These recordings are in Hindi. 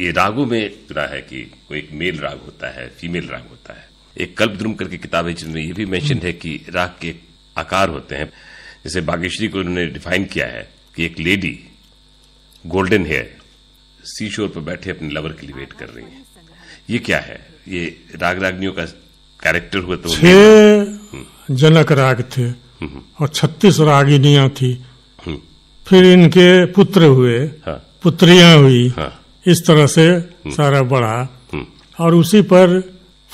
ये रागों में सुना है कि कोई एक मेल राग होता है फीमेल राग होता है एक कल्प द्रुम करके किताब है जिनमें ये भी मैंशन है कि राग के आकार होते हैं जैसे बागेश्वरी को उन्होंने डिफाइन किया है कि एक लेडी गोल्डन हेयर सी शोर पर बैठे अपने लवर के लिए वेट कर रही है ये क्या है ये राग रागनियों का कैरेक्टर हुआ तो छह हम्म। जनक राग थे हम्म, हम्म। और छत्तीस रागिनिया थी फिर इनके पुत्र हुए हाँ। पुत्रियां हुई हाँ। इस तरह से हम्म। सारा बढ़ा हम्म। और उसी पर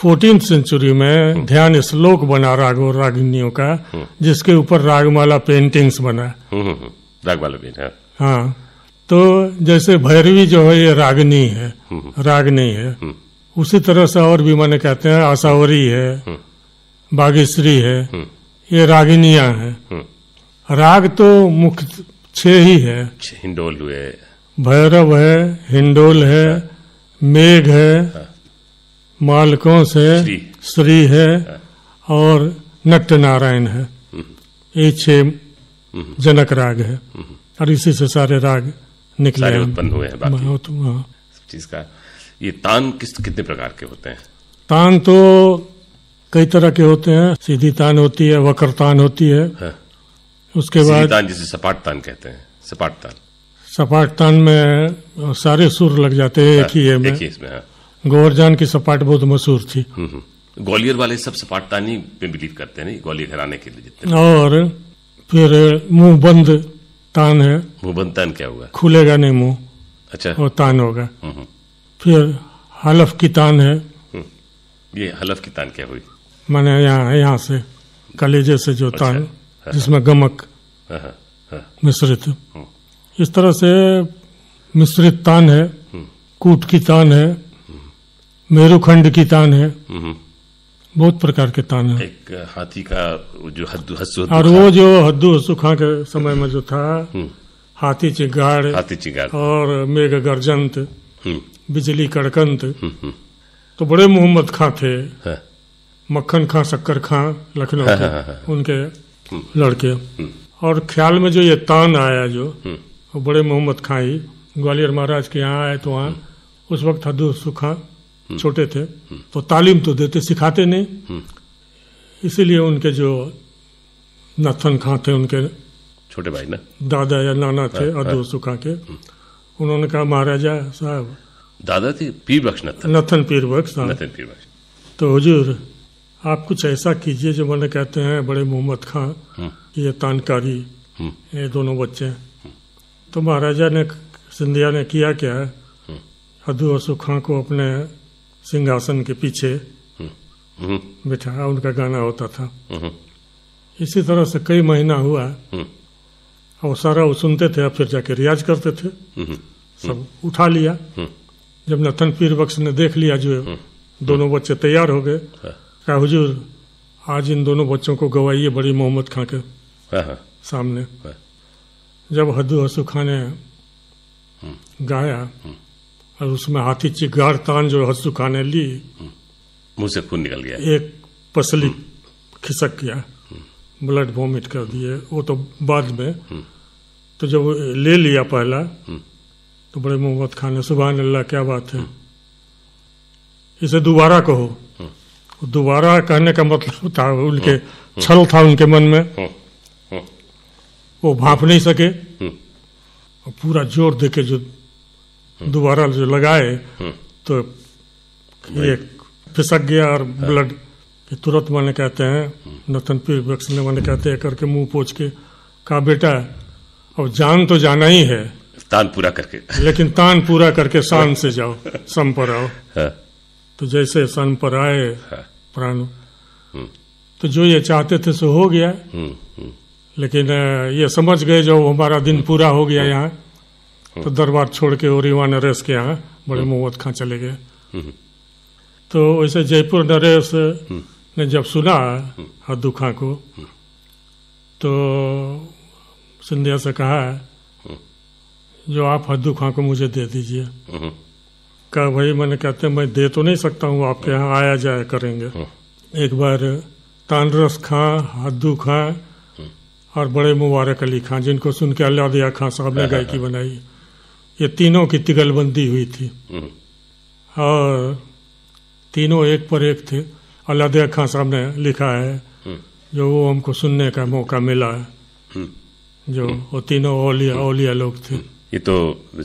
फोर्टीन सेंचुरी में ध्यान श्लोक बना रागो रागिनियों का हम्म। जिसके ऊपर रागमाला पेंटिंग्स बना रागमाला हाँ।, हाँ तो जैसे भैरवी जो है ये रागनी है नहीं है उसी तरह से और भी मैंने कहते हैं आसावरी है बागेश्वरी है ये रागिनिया है राग तो मुख्य छह ही है हिंडोल हुए भैरव है हिंडोल है मेघ है हाँ। मालकों है श्री है हाँ। और नट्य नारायण है हम्म। ये छः हम्म। जनक राग है हम्म। और इसी से सारे राग निकले सारे उत्पन्न हुए हैं तो, हाँ। चीज का ये तान किस कितने प्रकार के होते हैं तान तो कई तरह के होते हैं सीधी तान होती है वक्र तान होती है हाँ। उसके बाद तान जिसे सपाट तान कहते हैं सपाट तान सपाट तान में सारे सुर लग जाते हैं एक हाँ, ही है में, एक में हाँ। गौर की सपाट बहुत मशहूर थी हम्म, हम्म। ग्वालियर वाले सब सपाट तानी में बिलीव करते हैं ग्वालियर घराने के लिए जितने और फिर मुंह बंद तान है मुंह बंद तान क्या होगा खुलेगा नहीं मुंह अच्छा और तान होगा हम्म, फिर हलफ की तान है ये हलफ की तान क्या हुई मैंने यहाँ यहाँ से कलेजे से जो अच्छा, तान हाँ, हाँ। जिसमें गमक मिश्रित इस तरह से मिश्रित तान है कूट की तान है मेरुखंड की तान है हम्म। बहुत प्रकार के तान है एक हाथी का जो हद्दू हसु और वो जो हद्दू हसु खां के समय में जो था हम्म। हाथी चिगाड़ हाथी चिगाड़ और मेघ गर्जंत हम्म। बिजली कड़कंत तो बड़े मोहम्मद खां थे हाँ। मक्खन खां शक्कर खां लखनऊ हाँ, हाँ, उनके लड़के और ख्याल में जो ये तान आया जो और बड़े मोहम्मद खां ही ग्वालियर महाराज के यहाँ आए तो वहाँ उस वक्त हद सुखा हाँ, हम्म। छोटे थे हम्म। तो तालीम तो देते सिखाते नहीं हम्म। इसीलिए उनके जो नथन खां थे उनके छोटे भाई ना दादा या नाना थे हाँ, हाँ। अदू सुखा के उन्होंने कहा महाराजा साहब दादा थे पीर बख्श नथन नथन पीर बख्श नथन पीर तो हजूर आप कुछ ऐसा कीजिए जो मैंने कहते हैं बड़े मोहम्मद खां ये तानकारी ये दोनों बच्चे तो महाराजा ने सिंधिया ने किया क्या हदू असू खां को अपने सिंहासन के पीछे बिठाया उनका गाना होता था इसी तरह से कई महीना हुआ और सारा वो सुनते थे और फिर जाके रियाज करते थे सब उठा लिया जब नथन पीर बख्श ने देख लिया जो दोनों बच्चे तैयार हो गए क्या हुजूर आज इन दोनों बच्चों को गवाइए बड़ी मोहम्मद खां के हाँ, हाँ। सामने जब हद्दू हसू खाने गाया और उसमें हाथी चिगार तान जो हसू खाने ली मुंह से खून निकल गया एक पसली हम्म। खिसक गया हम्म। ब्लड वॉमिट कर दिए वो तो बाद में हम्म। तो जब ले लिया पहला तो बड़े मोहम्मद खान ने सुबह अल्लाह क्या बात है इसे दोबारा कहो दोबारा कहने का मतलब था उनके छल था उनके मन में वो भाप नहीं सके हम्म। और पूरा जोर दे के जो हम्म। दोबारा जो लगाए हम्म। तो ये फिसक गया और ब्लड हाँ। तुरंत माने कहते हैं नथन पीर वैक्सीन माने कहते हैं करके मुंह पोछ के कहा बेटा अब जान तो जाना ही है तान पूरा करके लेकिन तान पूरा करके शान से जाओ सम पर आओ हाँ। तो जैसे सन पर आए हाँ। प्राण तो जो ये चाहते थे सो हो गया लेकिन ये समझ गए जब हमारा दिन पूरा हो गया यहाँ तो हम्म। दरबार छोड़ के और रिवा नरेश के यहाँ बड़े मोहम्मद खां चले गए हम्म। तो वैसे जयपुर नरेश हम्म। ने जब सुना हद्दू खां को तो सिंधिया से कहा जो आप हद्दू खां को मुझे दे दीजिए कहा भाई मैंने कहते तो मैं दे तो नहीं सकता हूँ आपके यहाँ आया जाया करेंगे एक बार तानरस खां हद्दू खां और बड़े मुबारक अली खां जिनको सुन के अल्लाह दिया खां साहब ने गायकी बनाई ये तीनों की तिगलबंदी हुई थी हम्म। और तीनों एक पर एक थे अल्लाह दिया खां साहब ने लिखा है हम्म। जो वो हमको सुनने का मौका मिला है हम्म। जो वो तीनों ओलिया ओलिया लोग थे ये तो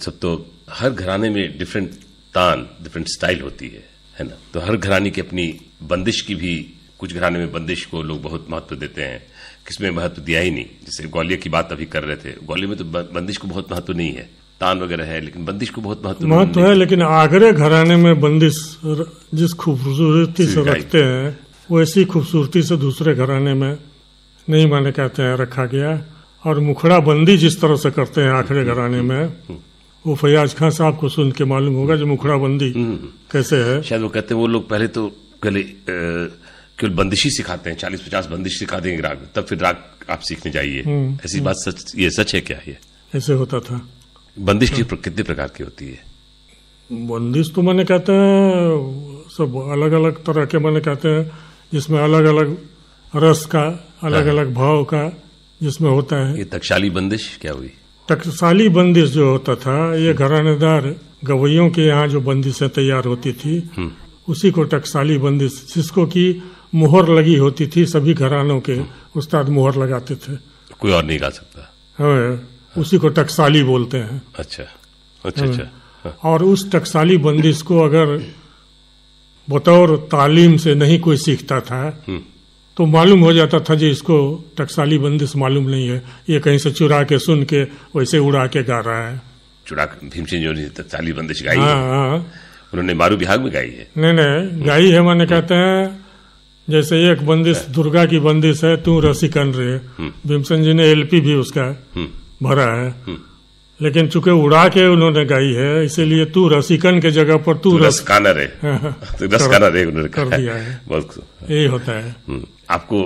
सब तो हर घराने में डिफरेंट तान डिफरेंट स्टाइल होती है है ना तो हर घराने की अपनी बंदिश की भी कुछ घराने में बंदिश को लोग बहुत महत्व देते हैं किसमें महत्व दिया ही नहीं जैसे ग्वालियर की बात अभी कर रहे थे ग्वालियर में तो बंदिश को बहुत महत्व नहीं है तान वगैरह है लेकिन बंदिश को बहुत महत्व महत्व है लेकिन आगरे घराने में बंदिश जिस खूबसूरती से रखते हैं वैसी खूबसूरती से दूसरे घराने में नहीं माने कहते हैं रखा गया और मुखड़ा बंदी जिस तरह से करते हैं आखिर हम्म, घराने हम्म, में हम्म। वो फैयाज खान साहब को सुन के मालूम होगा जो मुखड़ा बंदी कैसे है शायद वो कहते हैं वो लोग पहले तो गले केवल बंदिशी सिखाते हैं चालीस पचास बंदिश सिखा देंगे राग तब फिर राग आप सीखने जाइए हम्म। ऐसी बात सच ये सच है क्या ये ऐसे होता था बंदिश की हाँ। कितने प्रकार की होती है बंदिश तो मैंने कहते हैं सब अलग अलग तरह के मैंने कहते हैं जिसमें अलग अलग रस का अलग अलग हाँ। भाव का जिसमें होता है ये तकशाली बंदिश क्या हुई तकशाली बंदिश जो होता था ये हम्म। घरानेदार गवैयों के यहाँ जो बंदिशें तैयार होती थी हम्म। उसी को टकसाली बंदिश जिसको की मोहर लगी होती थी सभी घरानों के उस्ताद मोहर लगाते थे कोई और नहीं गा सकता हाँ उसी को टकसाली बोलते हैं अच्छा अच्छा अच्छा हाँ।, हाँ। और उस टकसाली बंदिश को अगर बतौर तालीम से नहीं कोई सीखता था हम्म। तो मालूम हो जाता था जी इसको टकसाली बंदिश मालूम नहीं है ये कहीं से चुरा के सुन के वैसे उड़ा के गा रहा है चुरा भीमसेन जो टकसाली बंदिश गाई हाँ, हाँ, उन्होंने मारू बिहाग में गाई है नहीं नहीं गाई है मैंने कहते हैं जैसे एक बंदिश दुर्गा की बंदिश है तू कन रे हम्म। भीमसेन जी ने एलपी भी उसका हम्म। भरा है हम्म। लेकिन चूंकि उड़ा के उन्होंने गाई है इसीलिए तू रसिकन के जगह पर तू रसकाना रे रसकाना रे उन्होंने कर दिया है यही होता है आपको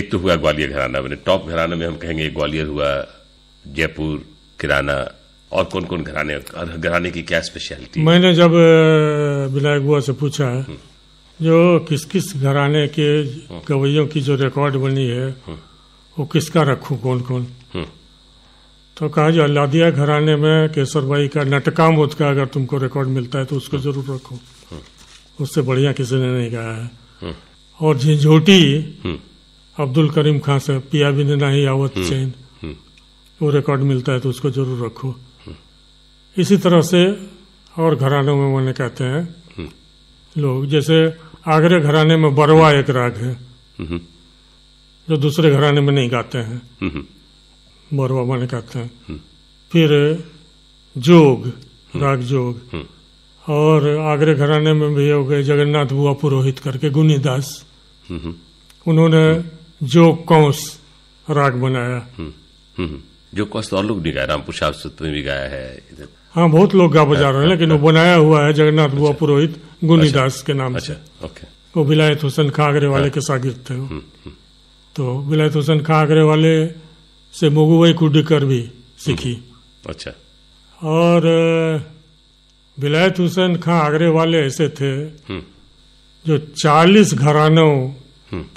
एक तो हुआ ग्वालियर घराना मैंने टॉप घराना में हम कहेंगे ग्वालियर हुआ जयपुर किराना और कौन कौन घराने और घराने की क्या स्पेशलिटी मैंने जब विनायक बुआ से पूछा जो किस किस घराने के हाँ। गवैयों की जो रिकॉर्ड बनी है हाँ। वो किसका रखूं कौन कौन हाँ। तो कहा जो अल्लादिया घराने में केसर भाई का नटका मोद का अगर तुमको तो रिकॉर्ड मिलता है तो उसको जरूर रखो उससे बढ़िया किसी ने नहीं कहा है और झिझोटी अब्दुल करीम खान से पिया बिन नहीं आवत चैन वो रिकॉर्ड मिलता है तो उसको जरूर रखो इसी तरह से और घरानों में मैंने कहते हैं लोग जैसे आगरे घराने में बरवा एक राग है जो दूसरे घराने में नहीं गाते हैं बरवा माने गाते हैं हम्म। फिर जोग हम्म। राग जोग हम्म। और आगरे घराने में भी हो गए जगन्नाथ बुआ पुरोहित करके गुनीदास उन्होंने जो कौस राग बनाया जो कौश तो और लोग भी गाया रामपुर शाह में तो भी गाया है हाँ बहुत लोग गा बजा रहे हैं लेकिन वो बनाया हुआ है जगन्नाथ बुआ अच्छा। पुरोहित गुनीदास अच्छा। के नाम से अच्छा, वो विलायत हुसैन खागरे आगरे वाले के हाँ। सागिर थे हम्म, हम्म। तो विलायत हुसैन खागरे आगरे वाले से मोगुवई कुडिकर भी सीखी हम्म, अच्छा और विलायत हुसैन खां आगरे वाले ऐसे थे जो चालीस घरानों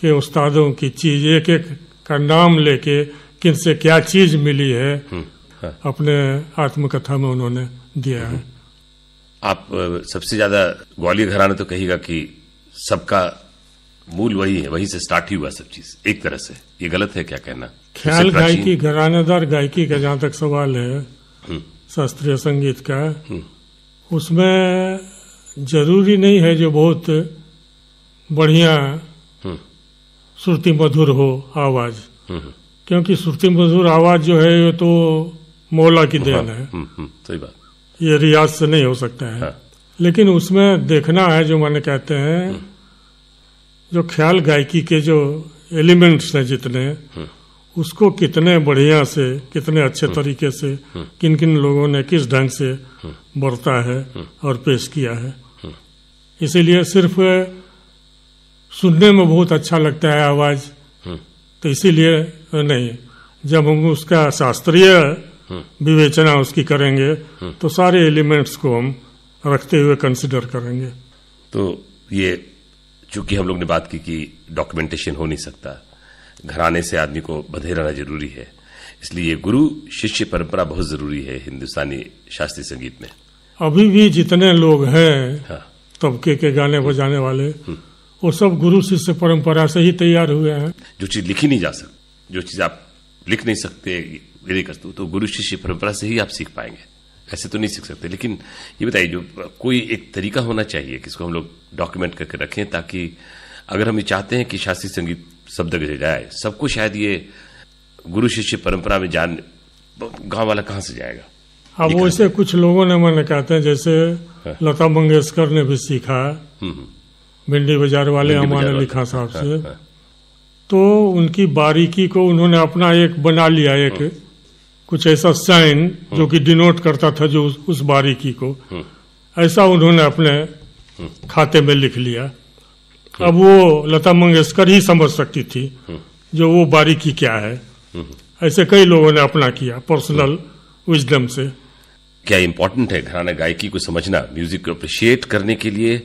के उस्तादों की चीज एक एक का नाम लेके किनसे क्या चीज मिली है हाँ। अपने आत्मकथा में उन्होंने दिया है आप सबसे ज्यादा ग्वालियर घराना तो कहेगा कि सबका मूल वही है वहीं से स्टार्ट ही हुआ सब चीज एक तरह से ये गलत है क्या कहना ख्याल गायकी घरानेदार गायकी का जहां तक सवाल है हम्म। शास्त्रीय संगीत का हम्म। उसमें जरूरी नहीं है जो बहुत बढ़िया हम्म। श्रुति मधुर हो आवाज क्योंकि श्रुति मधुर आवाज जो है ये तो मौला की हाँ, देन है हम्म, हम्म, सही बात ये रियाज से नहीं हो सकता है हाँ। लेकिन उसमें देखना है जो मैंने कहते हैं हम्म। जो ख्याल गायकी के जो एलिमेंट्स हैं जितने उसको कितने बढ़िया से कितने अच्छे तरीके से किन किन लोगों ने किस ढंग से बरता है और पेश किया है इसीलिए सिर्फ सुनने में बहुत अच्छा लगता है आवाज़ तो इसीलिए नहीं जब हम उसका शास्त्रीय विवेचना उसकी करेंगे तो सारे एलिमेंट्स को हम रखते हुए कंसिडर करेंगे तो ये चूंकि हम लोग ने बात की कि डॉक्यूमेंटेशन हो नहीं सकता घराने से आदमी को बधे रहना जरूरी है इसलिए गुरु शिष्य परंपरा बहुत जरूरी है हिंदुस्तानी शास्त्रीय संगीत में अभी भी जितने लोग हैं हाँ। तबके के गाने बजाने वाले हम्म। वो सब गुरु शिष्य परंपरा से ही तैयार हुए हैं जो चीज लिखी नहीं जा सकती जो चीज आप लिख नहीं सकते विवेकस्तु तो गुरु शिष्य परंपरा से ही आप सीख पाएंगे ऐसे तो नहीं सीख सकते लेकिन ये बताइए जो कोई एक तरीका होना चाहिए कि इसको हम लोग डॉक्यूमेंट करके रखें ताकि अगर हम ये चाहते हैं कि शास्त्रीय संगीत शब्द जगह जाए सबको शायद ये गुरु शिष्य परंपरा में जान गांव वाला कहाँ से जाएगा अब वो इसे कुछ लोगों ने मैंने कहते हैं जैसे है? हाँ। लता मंगेशकर ने भी सीखा हम्म, हम्म। भिंडी बाजार वाले हमारे लिखा साहब हाँ, से है, हाँ। तो उनकी बारीकी को उन्होंने अपना एक बना लिया एक कुछ ऐसा साइन जो कि डिनोट करता था जो उस, बारीकी को ऐसा उन्होंने अपने खाते में लिख लिया अब वो लता मंगेशकर ही समझ सकती थी जो वो बारीकी क्या है ऐसे कई लोगों ने अपना किया पर्सनल विजडम से क्या इम्पोर्टेंट है घराना गायकी को समझना म्यूजिक को अप्रिशिएट करने के लिए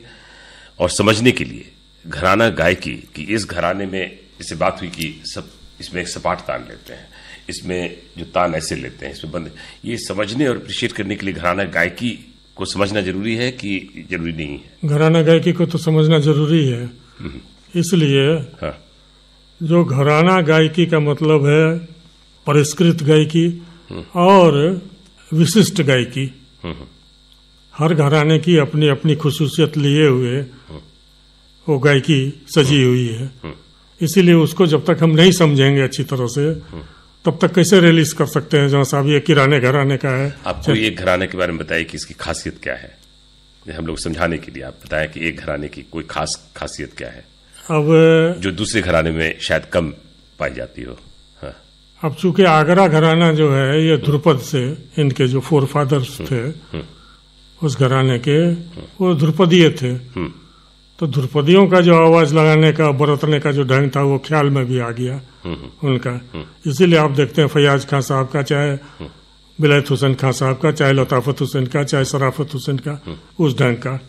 और समझने के लिए घराना गायकी कि इस घराने में इसे बात हुई कि सब इसमें एक सपाट तान लेते हैं इसमें जो तान ऐसे लेते हैं इसमें बंद ये समझने और अप्रिशिएट करने के लिए घराना गायकी को समझना जरूरी है कि जरूरी नहीं है घराना गायकी को तो समझना जरूरी है हम्म। इसलिए हाँ। जो घराना गायकी का मतलब है परिष्कृत गायकी हम्म। और विशिष्ट गायकी हम्म, हर घराने की अपनी अपनी खसूसियत लिए हुए वो गायकी सजी हुई है इसीलिए उसको जब तक हम नहीं समझेंगे अच्छी तरह से तब तक कैसे रिलीज कर सकते हैं जहाँ साहब ये किराने घराने का है आपको ये घराने के बारे में बताइए कि इसकी खासियत क्या है हम लोग समझाने के लिए आप बताएं कि एक घराने की कोई खास खासियत क्या है अब जो दूसरे घराने में शायद कम पाई जाती हो हाँ। अब चूंकि आगरा घराना जो है ये ध्रुपद से इनके जो फोर फादर्स हम्म, थे हम्म। उस घराने के हम्म। वो ध्रुपदीय थे तो ध्रुपदियों का जो आवाज लगाने का बरतने का जो ढंग था वो ख्याल में भी आ गया हम्म, हम्म। उनका हम्म। इसीलिए आप देखते हैं फयाज खां साहब का चाहे बिलायत हुसैन खां साहब का चाहे लताफत हुसैन का चाहे शराफत हुसैन का उस ढंग का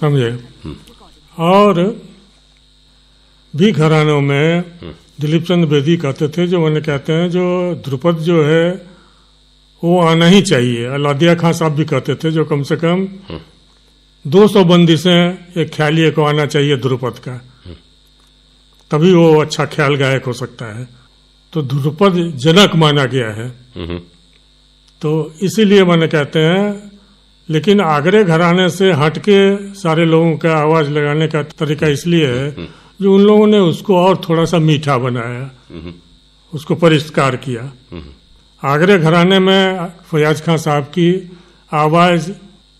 समझे और भी घरानों में दिलीप चंद बेदी कहते थे जो मैंने कहते हैं जो ध्रुपद जो है वो आना ही चाहिए अलादिया खां साहब भी कहते थे जो कम से कम दो सौ बंदिशें एक ख्याली को आना चाहिए ध्रुपद का तभी वो अच्छा ख्याल गायक हो सकता है तो ध्रुपद जनक माना गया है हम्म। तो इसीलिए मैंने कहते हैं लेकिन आगरे घराने से हटके सारे लोगों का आवाज लगाने का तरीका इसलिए है हम्म। जो उन लोगों ने उसको और थोड़ा सा मीठा बनाया हम्म। उसको परिष्कार किया आगरे घराने में फयाज खान साहब की आवाज़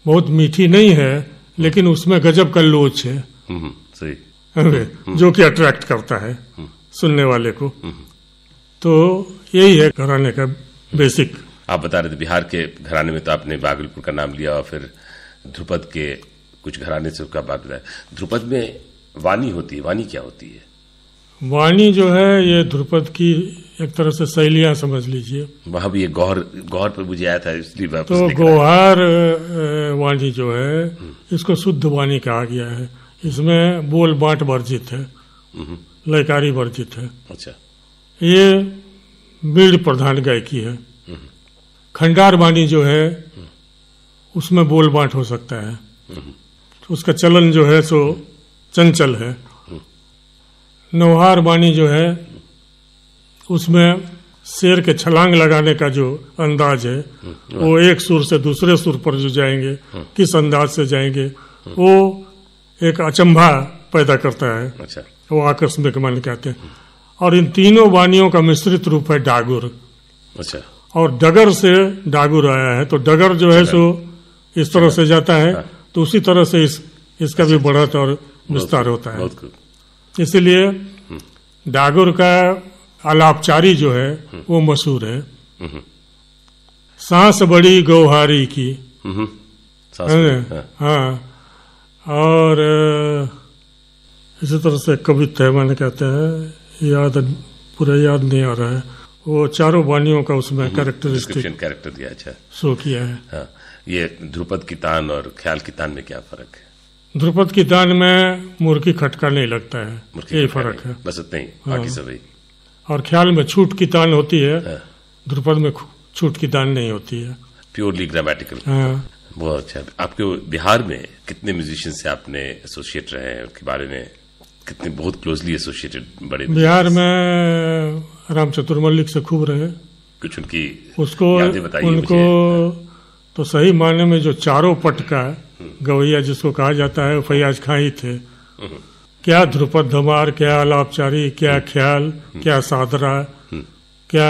बहुत मीठी नहीं है लेकिन उसमें गजब का लोच है हम्म, हम्म, सही हम्म। जो कि अट्रैक्ट करता है सुनने वाले को तो यही है घराने का बेसिक आप बता रहे थे बिहार के घराने में तो आपने बागलपुर का नाम लिया और फिर ध्रुपद के कुछ घराने से उसका बात बताया ध्रुपद में वाणी होती है वाणी क्या होती है वाणी जो है ये ध्रुपद की एक तरह से शैलियां समझ लीजिए वहां भी ये गौर गौर पर मुझे आया था इसलिए वापस तो गौहार वाणी जो है इसको शुद्ध वाणी कहा गया है इसमें बोल बांट वर्जित है हम्म। लयकारी वर्जित है अच्छा ये बीड़ प्रधान गायकी है हम्म। खंडार वाणी जो है हम्म। उसमें बोल बांट हो सकता है उसका चलन जो है सो चंचल है नौहार वाणी जो है उसमें शेर के छलांग लगाने का जो अंदाज है हम्म, वो हाँ। एक सुर से दूसरे सुर पर जो जाएंगे हाँ। किस अंदाज से जाएंगे हाँ। वो एक अचंभा पैदा करता है अच्छा। वो आकस्मिक मान कहते हैं और इन तीनों वाणियों का मिश्रित रूप है डागुर अच्छा और डगर से डागुर आया है तो डगर जो है अच्छा। सो इस तरह से जाता है तो उसी तरह से इस इसका भी अच्छा। बढ़त और विस्तार होता है इसलिए हम्म। डागुर का अलापचारी जो है वो मशहूर है सांस बड़ी गौहारी की हाँ।, हाँ।, हाँ, और इसी तरह से कवित है मैंने कहते हैं याद पूरा याद नहीं आ रहा है वो चारों वाणियों का उसमें कैरेक्टरिस्टिक हम्म, कैरेक्टर दिया अच्छा शो किया है हाँ, ये ध्रुपद की तान और ख्याल की तान में क्या फर्क है ध्रुपद की तान में मुर्गी खटका नहीं लगता है यही फर्क है बस इतना ही हाँ। बाकी सब और ख्याल में छूट की तान होती है हाँ। ध्रुपद में छूट की तान नहीं होती है प्योरली ग्रामेटिकल हाँ। बहुत अच्छा आपके बिहार में कितने म्यूजिशियन से आपने एसोसिएट रहे हैं उनके बारे में कितने बहुत क्लोजली एसोसिएटेड बड़े बिहार में राम चतुर मल्लिक से खूब रहे कुछ उनकी उसको उनको हाँ। तो सही मायने में जो चारों पट का हम्म। गवैया जिसको कहा जाता है फैयाज खां ही थे हम्म। क्या ध्रुपद धमार क्या लाभचारी क्या हम्म। ख्याल हम्म। क्या सादरा हम्म। क्या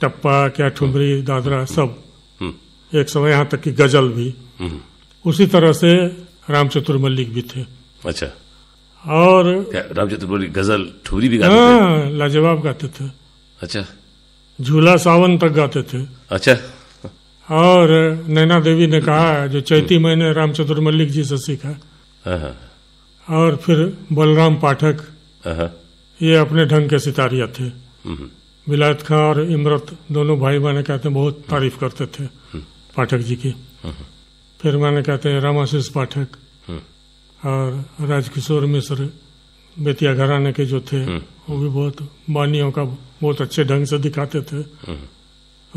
टप्पा क्या ठुमरी दादरा सब एक समय यहाँ तक कि गजल भी उसी तरह से रामचतुर मल्लिक भी थे अच्छा और रामचतुर मल्लिक गजल ठुमरी भी गाते हाँ, थे लाजवाब गाते थे अच्छा झूला सावन तक गाते थे अच्छा और नैना देवी ने कहा जो चैती मैंने रामचतुर मल्लिक जी से सीखा हाँ, हाँ। और फिर बलराम पाठक ये अपने ढंग के सितारिया थे हम्म। विलायत खां और इमरत दोनों भाई मैंने कहते हैं बहुत हम्म। तारीफ करते थे हम्म। पाठक जी की फिर मैंने कहते हैं रामाशीष पाठक और राजकिशोर मिश्र बेतिया घराने के जो थे वो भी बहुत बानियों का बहुत अच्छे ढंग से दिखाते थे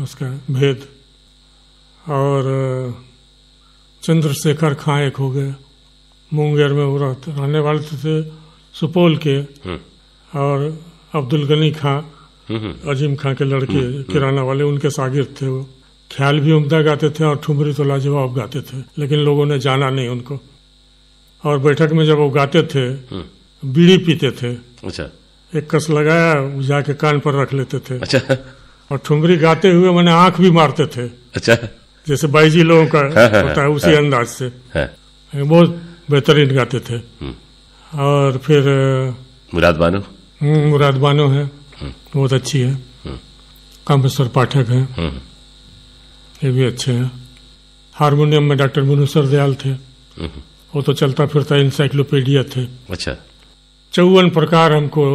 उसका भेद और चंद्रशेखर खां एक हो गया मुंगेर में वो रहते रहने वाले तो थे सुपौल के हम्म। और अब्दुल गनी खां हम्म, हम्म। अजीम खां के लड़के किराना वाले उनके शागिर्द थे वो ख्याल भी उमदा गाते थे और ठुमरी तो लाजवाब गाते थे लेकिन लोगों ने जाना नहीं उनको और बैठक में जब वो गाते थे बीड़ी पीते थे अच्छा एक कस लगाया जाके कान पर रख लेते थे अच्छा और ठुमरी गाते हुए मैंने आंख भी मारते थे अच्छा जैसे बाईजी लोगों का हाँ, हाँ, हाँ। होता है उसी अंदाज से बहुत बेहतरीन गाते थे और फिर मुराद बानो हम्म, मुराद बानो है हम्म। बहुत अच्छी है हम्म। कामेश्वर पाठक हैं ये भी अच्छे हैं हारमोनियम में डॉक्टर मुनुसर दयाल थे वो तो चलता फिरता इंसाइक्लोपीडिया थे अच्छा चौवन प्रकार हमको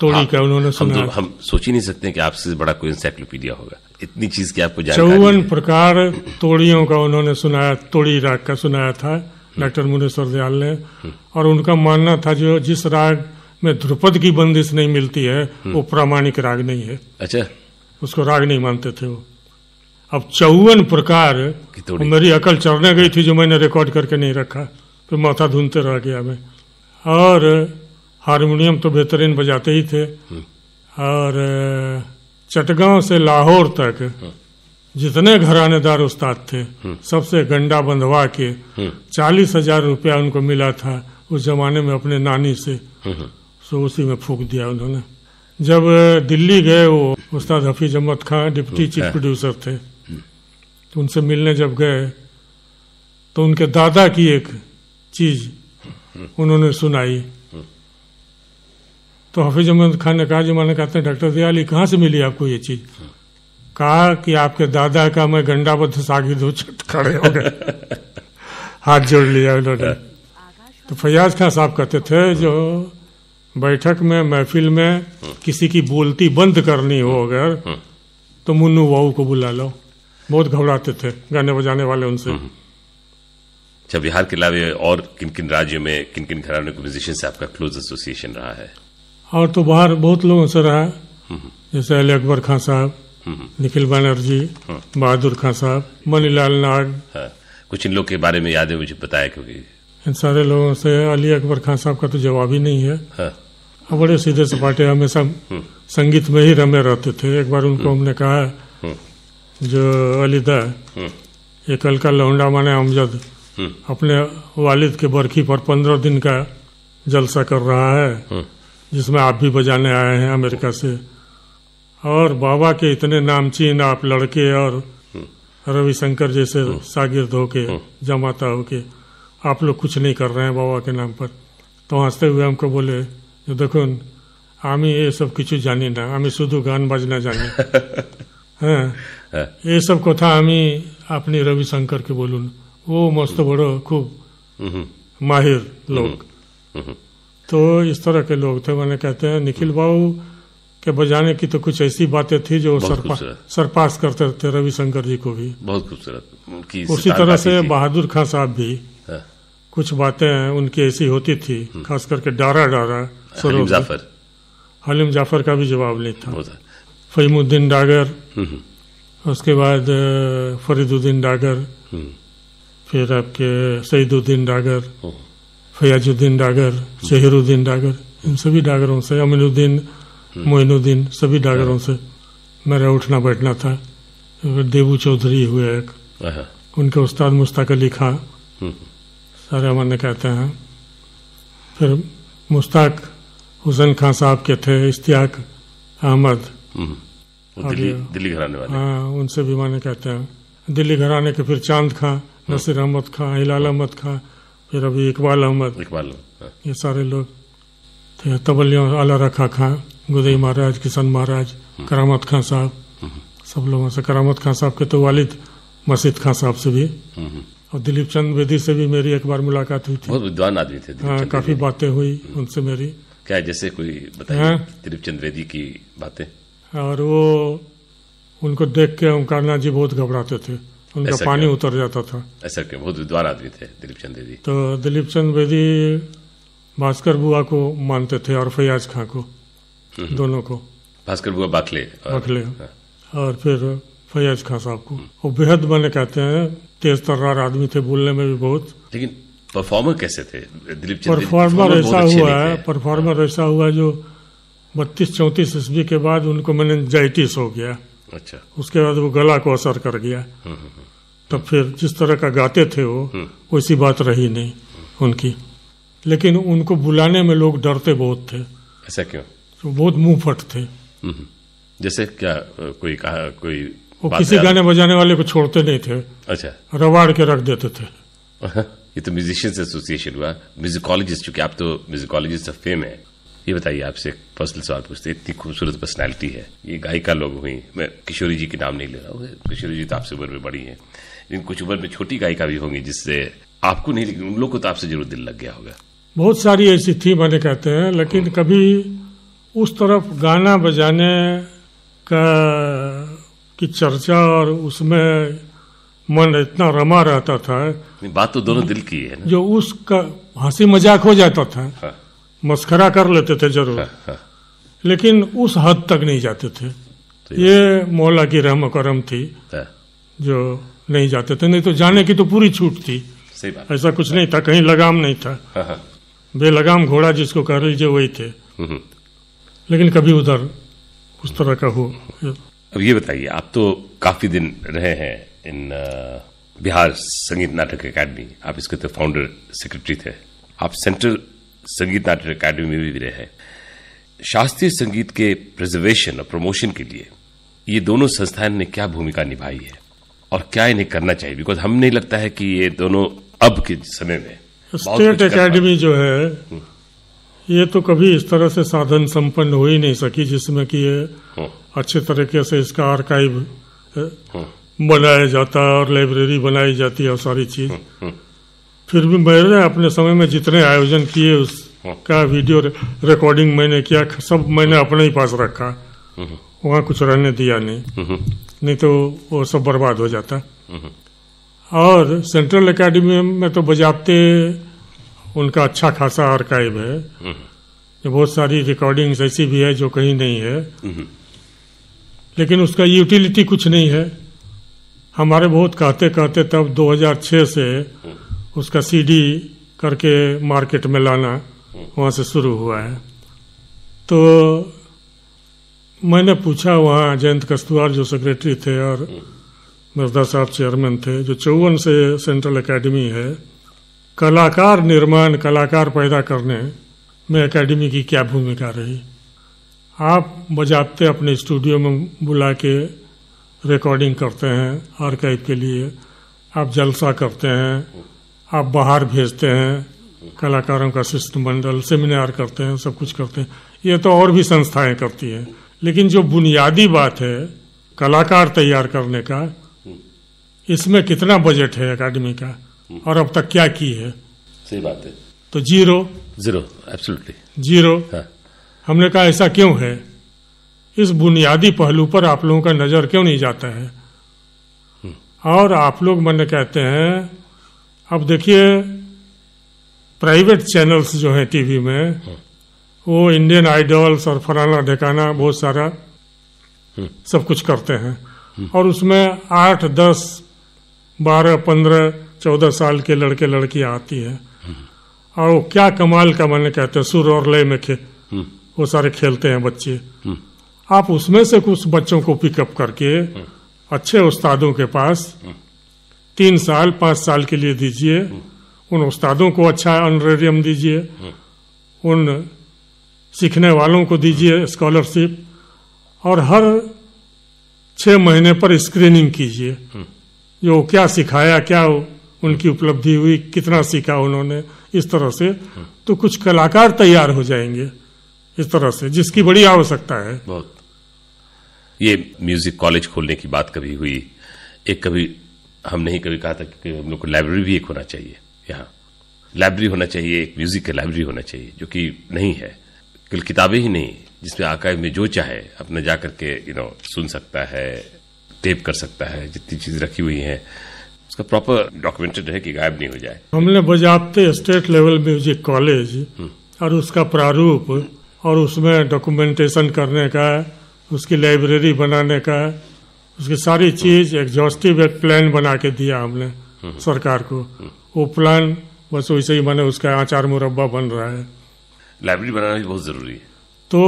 तोड़ी हाँ, का उन्होंने सुना हम, तो, हम सोच ही नहीं सकते कि आपसे बड़ा कोई इंसाइक्लोपीडिया होगा इतनी चीज की आपको चौवन प्रकार तोड़ियों का उन्होंने सुनाया तोड़ी राग का सुनाया था हम्म। डॉक्टर मुनेश्वर दयाल ने हम्म। और उनका मानना था जो जिस राग में ध्रुपद की बंदिश नहीं मिलती है हम्म। वो प्रामाणिक राग नहीं है अच्छा उसको राग नहीं मानते थे वो अब चौवन प्रकार मेरी अकल चढ़ने गई थी जो मैंने रिकॉर्ड करके नहीं रखा तो माथा धुनते रह गया मैं और हारमोनियम तो बेहतरीन बजाते ही थे और चटगांव से लाहौर तक जितने घरानेदार उस्ताद थे हम्म। सबसे गंडा बंधवा के हम्म। चालीस हजार रुपया उनको मिला था उस जमाने में अपने नानी से हम्म। सो उसी में फूक दिया उन्होंने जब दिल्ली गए वो उस्ताद हफीज अहमद खान डिप्टी चीफ हाँ। प्रोड्यूसर थे तो उनसे मिलने जब गए तो उनके दादा की एक चीज उन्होंने सुनाई तो हफीज अहमद खान ने कहा जो मैंने कहते हैं डॉक्टर दयाली कहाँ से मिली आपको ये चीज़ कहा कि आपके दादा का मैं गंडा बध सागी खड़े हो गए हाथ जोड़ लिया उन्होंने तो फैयाज खान साहब कहते थे जो बैठक में महफिल में किसी की बोलती बंद करनी हो अगर तो मुन्नू वाऊ को बुला लो बहुत घबराते थे गाने बजाने वाले उनसे हम्म। अच्छा बिहार के अलावे और किन किन राज्यों में किन किन घरानों के म्यूजिशियन से आपका क्लोज एसोसिएशन रहा है और तो बाहर बहुत लोगों से रहा हम्म। जैसे अली अकबर खान साहब हम्म। निखिल बनर्जी हाँ। बहादुर खान साहब मनीलाल नाग हाँ। कुछ इन लोग के बारे में याद है मुझे बताया क्योंकि इन सारे लोगों से अली अकबर खान साहब का तो जवाब ही नहीं है हाँ। बड़े सीधे सपाटे हमेशा हम्म। संगीत में ही रमे रहते थे एक बार उनको हम्म। हमने कहा जो अलीदा एक हल्का लौंडा माने अमजद अपने वालिद के बरखी पर पंद्रह दिन का जलसा कर रहा है जिसमें आप भी बजाने आए हैं अमेरिका से और बाबा के इतने नामचीन आप लड़के और रविशंकर जैसे हम्म। सागिर्द होके हम्म। जमाता के आप लोग कुछ नहीं कर रहे हैं बाबा के नाम पर तो हंसते हुए हमको बोले देखो ये सब कुछ जानी ना জানি शुद्ध गान बजना গান हाँ।, हाँ ये सब कथा কথা अपनी रविशंकर के बोलू वो मस्त हम्म। बड़ो खूब माहिर लोग तो इस तरह के लोग थे मैंने कहते हैं निखिल बाबू के बजाने की तो कुछ ऐसी बातें थी जो सरपा, सरपास करते थे रविशंकर जी को भी बहुत खूबसूरत उसी तरह से बहादुर खान साहब भी हाँ। कुछ बातें उनकी ऐसी होती थी हम्म। खास करके डारा डारा हलीम जाफर हलीम जाफर का भी जवाब नहीं था फहीमुद्दीन डागर हम्म, हम्म। उसके बाद फरीदुद्दीन डागर फिर आपके सईदुद्दीन डागर फयाजुद्दीन डागर शहरुद्दीन डागर इन सभी डागरों से अमीनुद्दीन मोइनुद्दीन सभी डागरों हाँ। से मेरा उठना बैठना था देवू चौधरी हुए एक हाँ। उनके उस्ताद मुश्ताक अली खां हम्म। सारे अमन कहते हैं फिर मुश्ताक हुसैन खां साहब के थे इश्तियाक अहमद हम्म। दिल्ली घराने वाले हाँ उनसे भी माने कहते हैं दिल्ली घराने के फिर चांद खां हम्म। नसीर अहमद खां हिलाल हाँ। अहमद खां फिर अभी इकबाल अहमद इकबाल ये सारे लोग थे तबलियों आला रखा खां गोदई महाराज किशन महाराज करामत खां साहब सब लोगों से करामत खां साहब के तो वालिद मसीद खां साहब से भी और दिलीप चंद बेदी से भी मेरी एक बार मुलाकात हुई थी बहुत विद्वान आदमी थे आ, हाँ, काफ़ी बातें हुई उनसे मेरी क्या जैसे कोई बताया हाँ। दिलीप चंद बेदी की बातें और वो उनको देख के ओंकारनाथ जी बहुत घबराते थे उनका पानी उतर जाता था ऐसा क्या बहुत विद्वान आदमी थे दिलीप चंद बेदी तो दिलीप चंद बेदी भास्कर बुआ को मानते थे और फैयाज खां को हम्म। दोनों को भास्कर बुआ बाखले बाखले हाँ। और फिर फैयाज खान साहब को वो हम्म। बेहद मैंने कहते हैं तेज तर्रार आदमी थे बोलने में भी बहुत लेकिन परफॉर्मर कैसे थे दिलीप परफॉर्मर ऐसा हुआ है परफॉर्मर हाँ। ऐसा हुआ जो बत्तीस चौंतीस ईस्वी के बाद उनको मैंने जाइटिस हो गया अच्छा उसके बाद वो गला को असर कर गया हम्म, तब फिर जिस तरह का गाते थे वो वैसी बात रही नहीं उनकी लेकिन उनको बुलाने में लोग डरते बहुत थे ऐसा क्यों तो बहुत मुंह फट थे हम्म। जैसे क्या कोई कहा कोई वो किसी गाने बजाने वाले को छोड़ते नहीं थे अच्छा रवाड़ के रख देते थे ये तो म्यूजिशियंस एसोसिएशन हुआ म्यूजिकोलॉजिस्ट चूंकि आप तो म्यूजिकोलॉजिस्ट ऑफ फेम है ये बताइए आपसे पर्सनल सवाल पूछते इतनी खूबसूरत पर्सनैलिटी है ये गायिका लोग हुई मैं किशोरी जी के नाम नहीं ले रहा हूँ किशोरी जी तो आपसे उम्र में बड़ी है लेकिन कुछ उम्र में छोटी गायिका भी होंगी जिससे आपको नहीं लेकिन उन लोग को तो आपसे जरूर दिल लग गया होगा बहुत सारी ऐसी थी मैंने कहते हैं लेकिन हम्म। कभी उस तरफ गाना बजाने का की चर्चा और उसमें मन इतना रमा रहता था बात तो दोनों दिल की है ना? जो उसका हंसी मजाक हो जाता था हाँ। मस्करा कर लेते थे जरूर हाँ, हाँ। लेकिन उस हद तक नहीं जाते थे तो ये मौला की रहम करम थी हाँ। जो नहीं जाते थे नहीं तो जाने की तो पूरी छूट थी ऐसा कुछ नहीं था कहीं लगाम नहीं था हाँ, हाँ। बेलगाम घोड़ा जिसको कह लीजिए वही थे हम्म, हम्म। लेकिन कभी उधर उस तरह का हो अब ये बताइए आप तो काफ़ी दिन रहे हैं इन बिहार संगीत नाटक एकेडमी आप इसके तो फाउंडर सेक्रेटरी थे आप सेंट्रल संगीत नाटक एकेडमी में भी, भी रहे हैं शास्त्रीय संगीत के प्रिजर्वेशन और प्रमोशन के लिए ये दोनों संस्थान ने क्या भूमिका निभाई है और क्या इन्हें करना चाहिए बिकॉज हम नहीं लगता है कि ये दोनों अब के समय में स्टेट एकेडमी जो है हम्म। ये तो कभी इस तरह से साधन संपन्न हो ही नहीं सकी जिसमें कि ये हाँ। अच्छे तरीके से इसका आर्काइव हाँ। बनाया जाता है और लाइब्रेरी बनाई जाती है और सारी चीज़ हाँ, फिर भी मैंने अपने समय में जितने आयोजन किए उसका वीडियो रिकॉर्डिंग मैंने किया सब मैंने अपने ही पास रखा हम्म। वहाँ कुछ रहने दिया नहीं हम्म। नहीं तो वो सब बर्बाद हो जाता हम्म। और सेंट्रल एकेडमी में तो बजाते उनका अच्छा खासा आर्काइव है हम्म। बहुत सारी रिकॉर्डिंग्स ऐसी भी है जो कहीं नहीं है हम्म। लेकिन उसका यूटिलिटी कुछ नहीं है हमारे बहुत कहते कहते तब 2006 से हम्म। उसका सीडी करके मार्केट में लाना वहाँ से शुरू हुआ है तो मैंने पूछा वहाँ जयंत कस्तवार जो सेक्रेटरी थे और मिर्जा साहब चेयरमैन थे जो चौवन से सेंट्रल एकेडमी है कलाकार निर्माण कलाकार पैदा करने में एकेडमी की क्या भूमिका रही आप बजाते अपने स्टूडियो में बुला के रिकॉर्डिंग करते हैं आर्काइव के लिए आप जलसा करते हैं आप बाहर भेजते हैं कलाकारों का शिष्टमंडल सेमिनार करते हैं सब कुछ करते हैं ये तो और भी संस्थाएं करती हैं लेकिन जो बुनियादी बात है कलाकार तैयार करने का इसमें कितना बजट है अकेडमी का और अब तक क्या की है सही बात है तो जीरो जीरो एब्सोल्युटली जीरो हाँ। हमने कहा ऐसा क्यों है इस बुनियादी पहलू पर आप लोगों का नज़र क्यों नहीं जाता है हम्म। और आप लोग मैंने कहते हैं अब देखिए प्राइवेट चैनल्स जो हैं टीवी में हाँ। वो इंडियन आइडल्स और फलाना ढेकाना बहुत सारा हम्म। सब कुछ करते हैं हम्म। और उसमें आठ दस बारह पंद्रह चौदह साल के लड़के लड़की आती है और वो क्या कमाल का मैंने कहते हैं सुर और लय में खे हम्म। वो सारे खेलते हैं बच्चे हम्म। आप उसमें से कुछ बच्चों को पिकअप करके हम्म। अच्छे उस्तादों के पास तीन साल पांच साल के लिए दीजिए उन उस्तादों को अच्छा अनरेडियम दीजिए उन सीखने वालों को दीजिए स्कॉलरशिप और हर छः महीने पर स्क्रीनिंग कीजिए जो क्या सिखाया क्या उनकी उपलब्धि हुई कितना सीखा उन्होंने इस तरह से तो कुछ कलाकार तैयार हो जाएंगे इस तरह से जिसकी बड़ी आवश्यकता है बहुत ये म्यूजिक कॉलेज खोलने की बात कभी हुई एक कभी हमने ही कभी कहा था कि हम लोग को लाइब्रेरी भी एक होना चाहिए यहाँ लाइब्रेरी होना चाहिए एक म्यूजिक का लाइब्रेरी होना चाहिए जो कि नहीं है कल किताबें ही नहीं जिसमें आकाइव में जो चाहे अपना जा करके यू नो सुन सकता है टेप कर सकता है जितनी चीज़ रखी हुई हैं उसका प्रॉपर डॉक्यूमेंटेड है कि गायब नहीं हो जाए हमने बजाबते स्टेट लेवल म्यूजिक कॉलेज और उसका प्रारूप और उसमें डॉक्यूमेंटेशन करने का उसकी लाइब्रेरी बनाने का उसकी सारी चीज एग्जॉस्टिव एक प्लान बना के दिया हमने सरकार को वो प्लान बस वैसे ही मैंने उसका आचार मुरब्बा बन रहा है लाइब्रेरी बनाना बहुत ज़रूरी है तो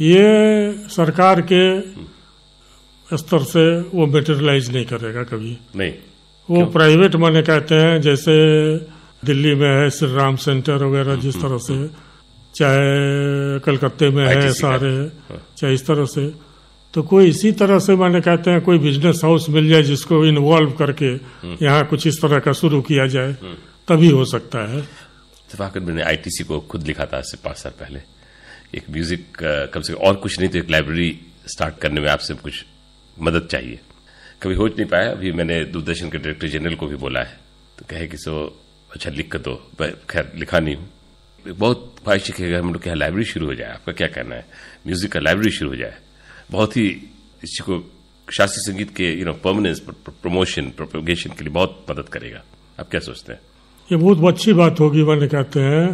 ये सरकार के स्तर से वो मेटेरियलाइज नहीं करेगा कभी नहीं वो प्राइवेट माने कहते हैं जैसे दिल्ली में है श्री राम सेंटर वगैरह जिस तरह से चाहे कलकत्ते में है सारे हाँ। चाहे इस तरह से तो कोई इसी तरह से माने कहते हैं कोई बिजनेस हाउस मिल जाए जिसको इन्वॉल्व करके हम्म। यहाँ कुछ इस तरह का शुरू किया जाए हम्म। तभी हो सकता है मैंने आईटीसी को खुद लिखा था इससे पाँच साल पहले एक म्यूजिक कम से कम और कुछ नहीं तो एक लाइब्रेरी स्टार्ट करने में आपसे कुछ मदद चाहिए कभी हो नहीं पाया अभी मैंने दूरदर्शन के डायरेक्टर जनरल को भी बोला है तो कहे कि सो अच्छा लिख कर तो, दो खैर लिखा नहीं हूँ बहुत ख्वाहिश है हम लोग क्या लाइब्रेरी शुरू हो जाए आपका क्या कहना है म्यूजिक का लाइब्रेरी शुरू हो जाए बहुत ही इसी को शास्त्रीय संगीत के you know permanence promotion propagation के लिए बहुत मदद करेगा आप क्या सोचते हैं ये बहुत अच्छी बात होगी वर्ण कहते हैं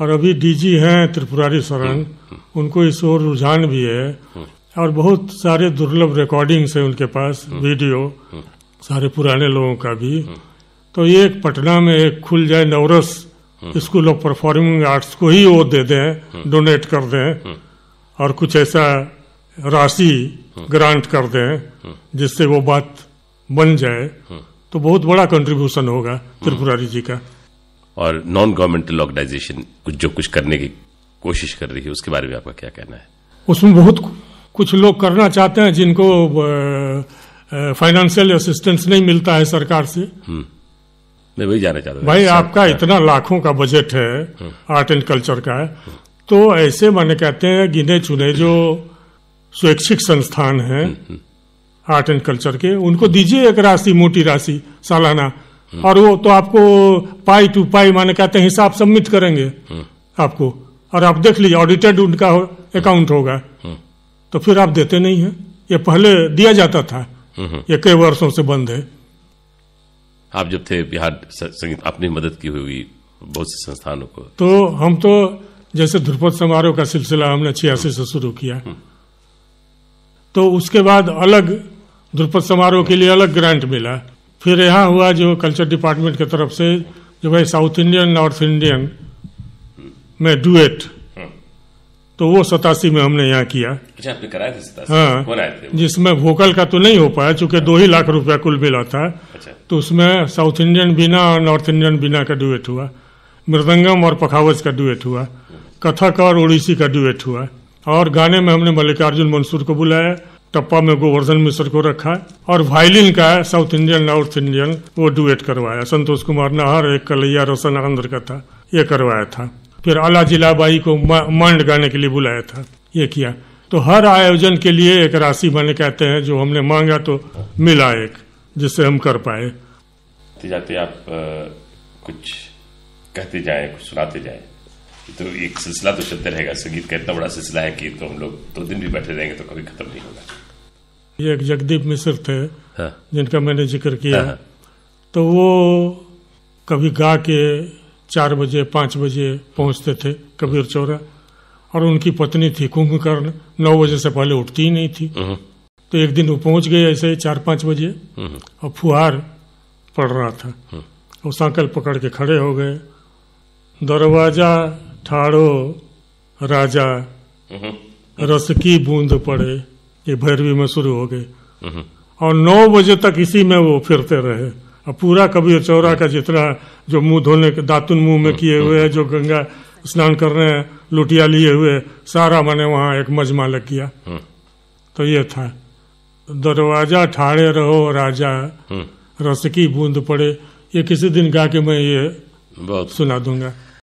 और अभी डीजी हैं त्रिपुरारी शरण हम्म, हम्म। उनको इस ओर रुझान भी है हम्म। और बहुत सारे दुर्लभ रिकॉर्डिंग्स हैं उनके पास वीडियो हम्म। हम्म। सारे पुराने लोगों का भी हम्म। तो ये एक पटना में एक खुल जाए Navras school of performing arts को ही वो दे दें डोनेट कर दें और कुछ ऐसा राशि ग्रांट कर दें जिससे वो बात बन जाए तो बहुत बड़ा कंट्रीब्यूशन होगा त्रिपुरारी जी का और नॉन गवर्नमेंटल ऑर्गेनाइजेशन कुछ जो कुछ करने की कोशिश कर रही है उसके बारे में आपका क्या कहना है उसमें बहुत कुछ लोग करना चाहते हैं जिनको फाइनेंशियल असिस्टेंस नहीं मिलता है सरकार से हम्म। मैं वही जाना चाहता भाई अच्छा। आपका इतना लाखों का बजट है आर्ट एंड कल्चर का है तो ऐसे माने कहते हैं गिने चुने जो स्वैच्छिक संस्थान है आर्ट एंड कल्चर के उनको दीजिए एक राशि मोटी राशि सालाना हम्म। और वो तो आपको पाई टू पाई माने कहते हैं हिसाब सबमिट करेंगे हम्म। आपको और आप देख लीजिए ऑडिटेड उनका अकाउंट होगा तो फिर आप देते नहीं हैं ये पहले दिया जाता था हम्म, हम्म। ये कई वर्षों से बंद है आप जब थे बिहार संगीत आपने मदद की हुई बहुत से संस्थानों को तो हम तो जैसे ध्रुपद समारोह का सिलसिला हमने छियासी से शुरू किया हम्म। तो उसके बाद अलग ध्रुपद समारोह के लिए अलग ग्रांट मिला फिर यहाँ हुआ जो कल्चर डिपार्टमेंट की तरफ से जो भाई साउथ इंडियन नॉर्थ इंडियन में डुएट तो वो सतासी में हमने यहाँ किया अच्छा, आपने कराया था सतासी हाँ कौन आए थे जिसमें वोकल का तो नहीं हो पाया चूंकि दो ही लाख रुपया कुल मिला था अच्छा तो उसमें साउथ इंडियन बिना और नॉर्थ इंडियन बिना का डुएट हुआ मृदंगम और पखावज का डुएट हुआ कथक और ओडिसी का डुएट हुआ और गाने में हमने मल्लिकार्जुन मंसूर को बुलाया टप्पा में गोवर्धन मिश्र को रखा और वायलिन का साउथ इंडियन नॉर्थ इंडियन वो डुएट करवाया संतोष कुमार नाहर एक कलैया रोशन आंध्र का था ये करवाया था फिर आला जिलाबाई को मंड लगाने के लिए बुलाया था ये किया तो हर आयोजन के लिए एक राशि माने कहते हैं जो हमने मांगा तो मिला एक जिससे हम कर पाए जाते आप आ, कुछ कहते जाए कुछ सुनाते जाए तो एक सिलसिला तो चलते रहेगा संगीत का इतना बड़ा सिलसिला है कि तो हम लोग दो दिन भी बैठे रहेंगे तो कभी खत्म नहीं होगा ये एक जगदीप मिश्र थे हाँ। जिनका मैंने जिक्र किया हाँ।, हाँ। तो वो कभी गा के चार बजे पाँच बजे पहुंचते थे कबीर चौरा और उनकी पत्नी थी कुंभकर्ण नौ बजे से पहले उठती ही नहीं थी हम्म। तो एक दिन वो पहुंच गए ऐसे ही चार पाँच बजे हम्म। और फुहार पड़ रहा था हम्म। वो सांकल पकड़ के खड़े हो गए दरवाजा ठाड़ो राजा रस की बूंद पड़े ये भैरवी में शुरू हो गए और नौ बजे तक इसी में वो फिरते रहे पूरा कबीर चौरा का जितना जो मुंह धोने के दातुन मुंह में हम्म, किए हम्म, हुए है हम्म। जो गंगा स्नान कर रहे हैं लुटिया लिए हुए सारा मैंने वहाँ एक मजमा लग किया तो ये था दरवाजा ठाड़े रहो राजा रस की बूंद पड़े ये किसी दिन गा के मैं ये बहुत सुना दूंगा